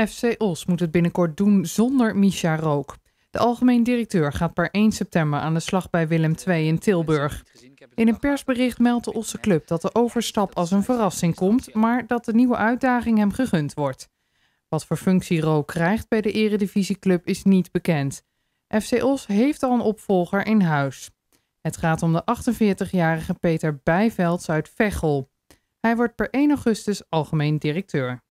FC Os moet het binnenkort doen zonder Misha Rook. De algemeen directeur gaat per 1 september aan de slag bij Willem II in Tilburg. In een persbericht meldt de Osse club dat de overstap als een verrassing komt, maar dat de nieuwe uitdaging hem gegund wordt. Wat voor functie Rook krijgt bij de eredivisieclub is niet bekend. FC Os heeft al een opvolger in huis. Het gaat om de 48-jarige Peter Bijvelds uit Vechel. Hij wordt per 1 augustus algemeen directeur.